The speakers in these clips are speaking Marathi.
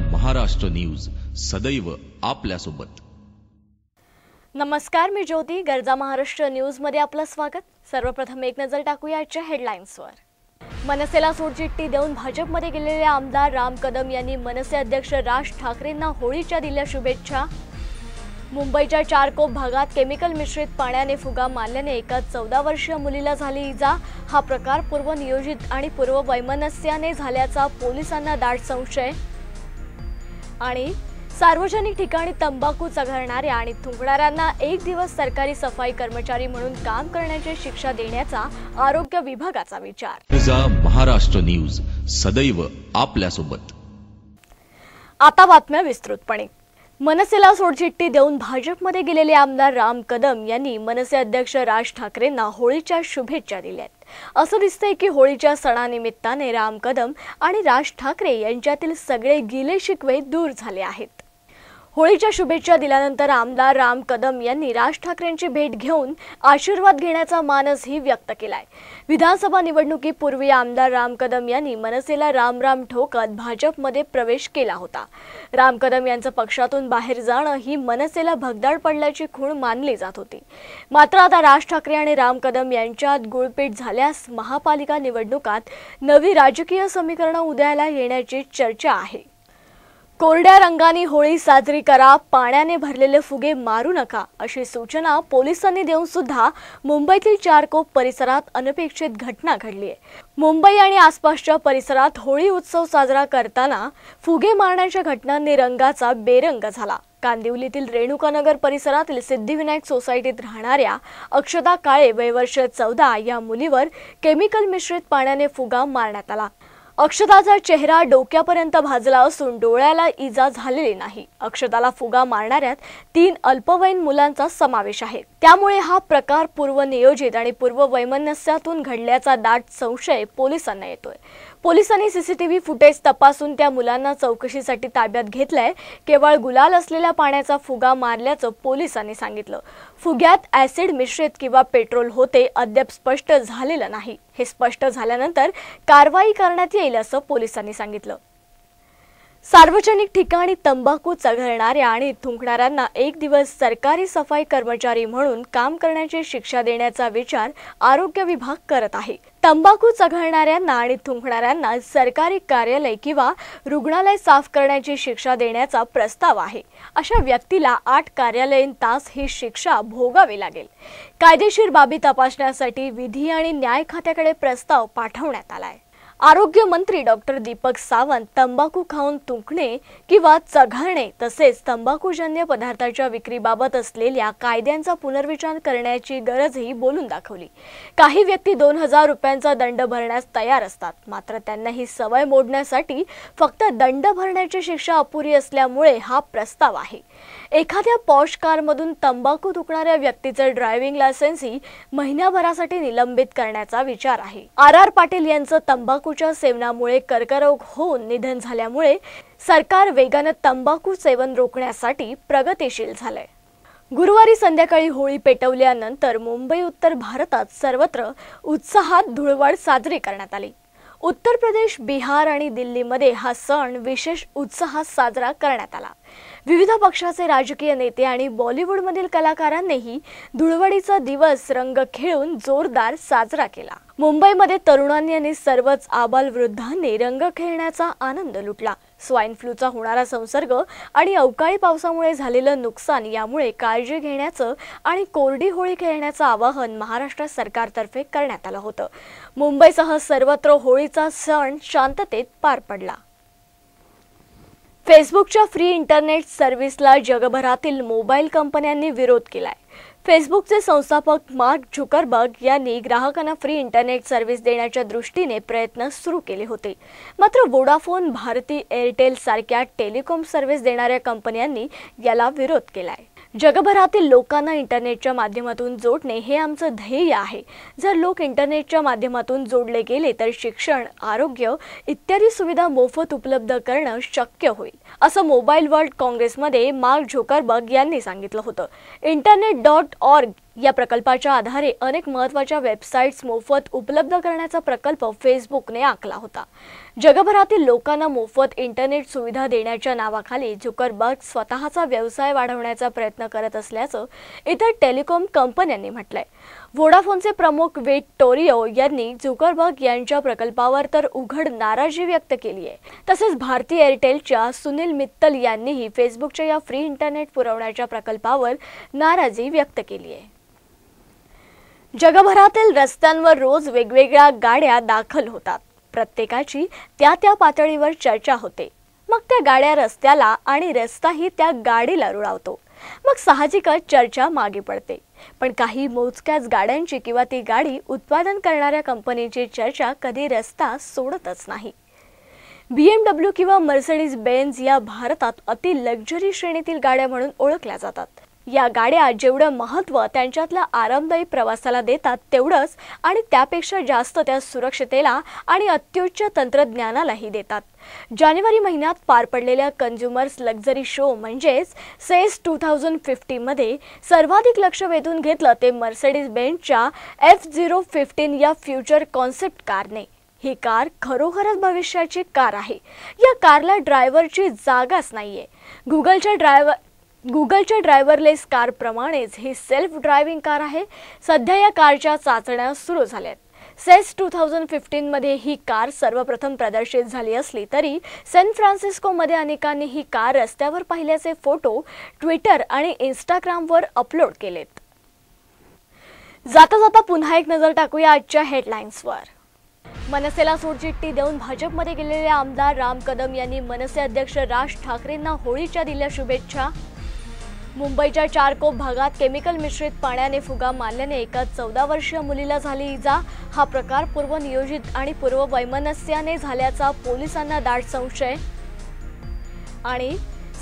महाराष्ट्र न्यूज सदैव सोबत नमस्कार मी ज्योती गरजा महाराष्ट्र न्यूज मध्ये आपलं स्वागत सर्वप्रथम एक नजर टाकूया आजच्या हेडलाईन्सवर मनसेला सोडचिट्टी देऊन भाजपमध्ये गेलेले आमदार राम कदम यांनी मनसे अध्यक्ष राज ठाकरेंना होळीच्या दिल्या शुभेच्छा मुंबईच्या चारकोप भागात केमिकल मिश्रित पाण्याने फुगा मारल्याने एका चौदा वर्षीय मुलीला झाली इजा हा प्रकार पूर्वनियोजित आणि पूर्व वैमनस्याने झाल्याचा पोलिसांना दाट संशय आणि सार्वजनिक ठिकाणी तंबाखू चघळणाऱ्या आणि थुंकणाऱ्यांना एक दिवस सरकारी सफाई कर्मचारी म्हणून काम करण्याची शिक्षा देण्याचा आरोग्य विभागाचा विचार महाराष्ट्र न्यूज सदैव आपल्यासोबत आता बातम्या विस्तृतपणे मनसेला सोडचिठ्ठी देऊन भाजपमध्ये गेलेले आमदार राम कदम यांनी मनसे अध्यक्ष राज ठाकरेंना होळीच्या शुभेच्छा दिल्या आहेत असं दिसतंय की होळीच्या सणानिमित्ताने राम कदम आणि राज ठाकरे यांच्यातील सगळे गिले शिकवे दूर झाले आहेत होळीच्या शुभेच्छा दिल्यानंतर आमदार राम कदम यांनी राज ठाकरेंची भेट घेऊन आशीर्वाद घेण्याचा मानसही व्यक्त केलाय विधानसभा निवडणुकीपूर्वी आमदार राम कदम यांनी मनसेला रामराम ठोकत भाजपमध्ये प्रवेश केला होता राम कदम यांचं पक्षातून बाहेर जाणं ही मनसेला भगदाड पडल्याची खूण मानली जात होती मात्र आता राज ठाकरे आणि राम कदम यांच्यात गुळपेट झाल्यास महापालिका निवडणुकात नवी राजकीय समीकरणं उदयाला येण्याची चर्चा आहे कोरड्या रंगाने होळी साजरी करा पाण्याने भरलेले फुगे मारू नका अशी सूचना पोलिसांनी देऊन सुद्धा मुंबईतील चारकोप परिसरात अनपेक्षित घटना घडली आहे मुंबई आणि आसपासच्या परिसरात होळी उत्सव साजरा करताना फुगे मारण्याच्या घटनांनी रंगाचा बेरंग झाला कांदिवलीतील रेणुकानगर परिसरातील सिद्धिविनायक सोसायटीत राहणाऱ्या अक्षता काळे वयवर्ष चौदा या मुलीवर केमिकल मिश्रित पाण्याने फुगा मारण्यात आला अक्षताचा चेहरा डोक्यापर्यंत भाजला असून डोळ्याला इजा झालेली नाही अक्षताला फुगा मारणाऱ्या तीन अल्पवयीन मुलांचा समावेश आहे त्यामुळे हा प्रकार पूर्वनियोजित आणि पूर्व वैमनस्यातून घडल्याचा दाट संशय पोलिसांना येतोय पोलिसांनी सीसीटीव्ही फुटेज तपासून त्या मुलांना चौकशीसाठी ताब्यात घेतलंय केवळ गुलाल असलेल्या पाण्याचा फुगा मारल्याचं पोलिसांनी सांगितलं फुग्यात ऍसिड मिश्रित किंवा पेट्रोल होते अद्याप स्पष्ट झालेलं नाही हे स्पष्ट झाल्यानंतर कारवाई करण्यात येईल असं पोलिसांनी सांगितलं सार्वजनिक ठिकाणी तंबाखू चघळणाऱ्या आणि थुंकणाऱ्यांना एक दिवस सरकारी सफाई कर्मचारी म्हणून काम करण्याची शिक्षा देण्याचा विचार आरोग्य विभाग करत आहे तंबाखू चघळणाऱ्यांना आणि थुंकणाऱ्यांना सरकारी कार्यालय किंवा रुग्णालय साफ करण्याची शिक्षा देण्याचा प्रस्ताव आहे अशा व्यक्तीला आठ कार्यालयीन तास ही शिक्षा भोगावी लागेल कायदेशीर बाबी तपासण्यासाठी विधी आणि न्याय खात्याकडे प्रस्ताव पाठवण्यात आला आहे आरोग्य मंत्री डॉक्टर दीपक सावंत तंबाखू खाऊन तुंकणे किंवा चघळणे तसेच तंबाखूजन्य पदार्थाच्या विक्रीबाबत असलेल्या कायद्यांचा पुनर्विचार करण्याची गरजही बोलून दाखवली काही व्यक्ती दोन हजार रुपयांचा दंड भरण्यास तयार असतात मात्र त्यांना ही सवय मोडण्यासाठी फक्त दंड भरण्याची शिक्षा अपुरी असल्यामुळे हा प्रस्ताव आहे एखाद्या पॉश कारमधून तंबाखू तुकणाऱ्या व्यक्तीचं ड्रायव्हिंग लायसन्सही महिन्याभरासाठी निलंबित करण्याचा विचार आहे आर आर पाटील यांचं तंबाखू तंबाखूच्या सेवनामुळे कर्करोग होऊन निधन झाल्यामुळे सरकार वेगानं तंबाखू सेवन रोखण्यासाठी प्रगतीशील झालंय गुरुवारी संध्याकाळी होळी पेटवल्यानंतर मुंबई उत्तर भारतात सर्वत्र उत्साहात धुळवड साजरी करण्यात आली उत्तर प्रदेश बिहार आणि दिल्लीमध्ये हा सण विशेष उत्साहात साजरा करण्यात आला विविध पक्षाचे राजकीय नेते आणि बॉलिवूडमधील कलाकारांनीही धुळवडीचा दिवस रंग खेळून जोरदार साजरा केला मुंबईमध्ये तरुणांनी आणि सर्वच आबाल वृद्धांनी रंग खेळण्याचा आनंद लुटला स्वाईन फ्लूचा होणारा संसर्ग आणि अवकाळी पावसामुळे झालेलं नुकसान यामुळे काळजी घेण्याचं आणि कोरडी होळी खेळण्याचं आवाहन महाराष्ट्र सरकारतर्फे करण्यात आलं होतं मुंबईसह सर्वत्र होळीचा सण शांततेत पार पडला फेसबुकच्या फ्री इंटरनेट सर्व्हिसला जगभरातील मोबाईल कंपन्यांनी विरोध केलाय फेसबुकचे संस्थापक मार्क झुकरबर्ग यांनी ग्राहकांना फ्री इंटरनेट सर्व्हिस देण्याच्या दृष्टीने प्रयत्न सुरू केले होते मात्र वोडाफोन भारती एअरटेल सारख्या टेलिकॉम सर्व्हिस देणाऱ्या कंपन्यांनी याला विरोध केलाय जगभरातील लोकांना इंटरनेटच्या माध्यमातून जोडणे हे आमचं ध्येय आहे जर लोक इंटरनेटच्या माध्यमातून जोडले गेले तर शिक्षण आरोग्य इत्यादी सुविधा मोफत उपलब्ध करणं शक्य होईल असं मोबाईल वर्ल्ड काँग्रेसमध्ये मार्क झोकरबर्ग यांनी सांगितलं होतं इंटरनेट डॉट ऑर्ग या प्रकल्पाच्या आधारे अनेक महत्वाच्या वेबसाईट्स मोफत उपलब्ध करण्याचा प्रकल्प फेसबुकने आखला होता जगभरातील लोकांना मोफत इंटरनेट सुविधा देण्याच्या नावाखाली झुकरबर्ग स्वतःचा व्यवसाय वाढवण्याचा प्रयत्न करत असल्याचं इतर टेलिकॉम कंपन्यांनी म्हटलंय व्होडाफोनचे प्रमुख वेट टोरिओ यांनी झुकरबर्ग यांच्या प्रकल्पावर तर उघड नाराजी व्यक्त केली आहे तसेच भारतीय एअरटेलच्या सुनील मित्तल यांनीही फेसबुकच्या या फ्री इंटरनेट पुरवण्याच्या प्रकल्पावर नाराजी व्यक्त केली आहे जगभरातील रस्त्यांवर रोज वेगवेगळ्या गाड्या दाखल होतात प्रत्येकाची त्या त्या पातळीवर चर्चा होते मग त्या गाड्या रस्त्याला आणि रस्ताही त्या गाडीला रुळावतो मग साहजिकच चर्चा मागे पडते पण काही मोजक्याच गाड्यांची किंवा ती गाडी उत्पादन करणाऱ्या कंपनीची चर्चा कधी रस्ता सोडतच नाही बी डब्ल्यू किंवा मर्सडीज बेन्झ या भारतात अति लक्झरी श्रेणीतील गाड्या म्हणून ओळखल्या जातात या गाड्या जेवढं महत्त्व त्यांच्यातल्या आरामदायी प्रवासाला देतात तेवढंच आणि त्यापेक्षा जास्त त्या सुरक्षतेला आणि अत्युच्च तंत्रज्ञानालाही देतात जानेवारी महिन्यात पार पडलेल्या कन्झ्युमर्स लक्झरी शो म्हणजेच सेस टू थाउजंड फिफ्टीनमध्ये सर्वाधिक लक्ष वेधून घेतलं ते मर्सेडीज बेंचच्या एफ झिरो फिफ्टीन या फ्युचर कॉन्सेप्ट कारने ही कार खरोखरच भविष्याची कार आहे या कारला ड्रायव्हरची जागाच नाहीये गुगलच्या ड्रायव्हर गुगलच्या ड्रायव्हरलेस कारप्रमाणेच ही सेल्फ ड्रायव्हिंग कार आहे सध्या या कारच्या चाचण्या सुरू झाल्या सेस टू थाउजंड फिफ्टीनमध्ये ही कार सर्वप्रथम प्रदर्शित झाली असली तरी सॅन फ्रान्सिस्कोमध्ये अनेकांनी ही कार रस्त्यावर पाहिल्याचे फोटो ट्विटर आणि वर अपलोड केलेत जाता जाता पुन्हा एक नजर टाकूया आजच्या हेडलाईन्सवर मनसेला सोडचिठ्ठी देऊन भाजपमध्ये गेलेले आमदार राम कदम यांनी मनसे अध्यक्ष राज ठाकरेंना होळीच्या दिल्या शुभेच्छा मुंबईच्या चारकोप भागात केमिकल मिश्रित पाण्याने फुगा मारल्याने एका चौदा वर्षीय मुलीला झाली इजा हा प्रकार पूर्व नियोजित आणि पूर्व वैमनस्याने झाल्याचा पोलिसांना दाट संशय आणि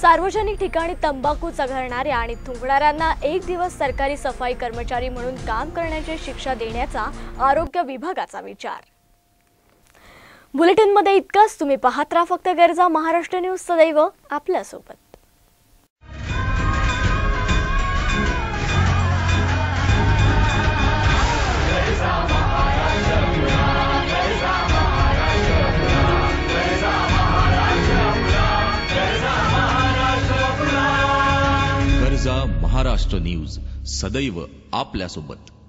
सार्वजनिक ठिकाणी तंबाखू चघळणाऱ्या आणि थुंकणाऱ्यांना एक दिवस सरकारी सफाई कर्मचारी म्हणून काम करण्याची शिक्षा देण्याचा आरोग्य विभागाचा विचार बुलेटिनमध्ये इतकंच तुम्ही पाहत राहा फक्त गरजा महाराष्ट्र न्यूज सदैव आपल्यासोबत महाराष्ट्र न्यूज सदैव आपल्यासोबत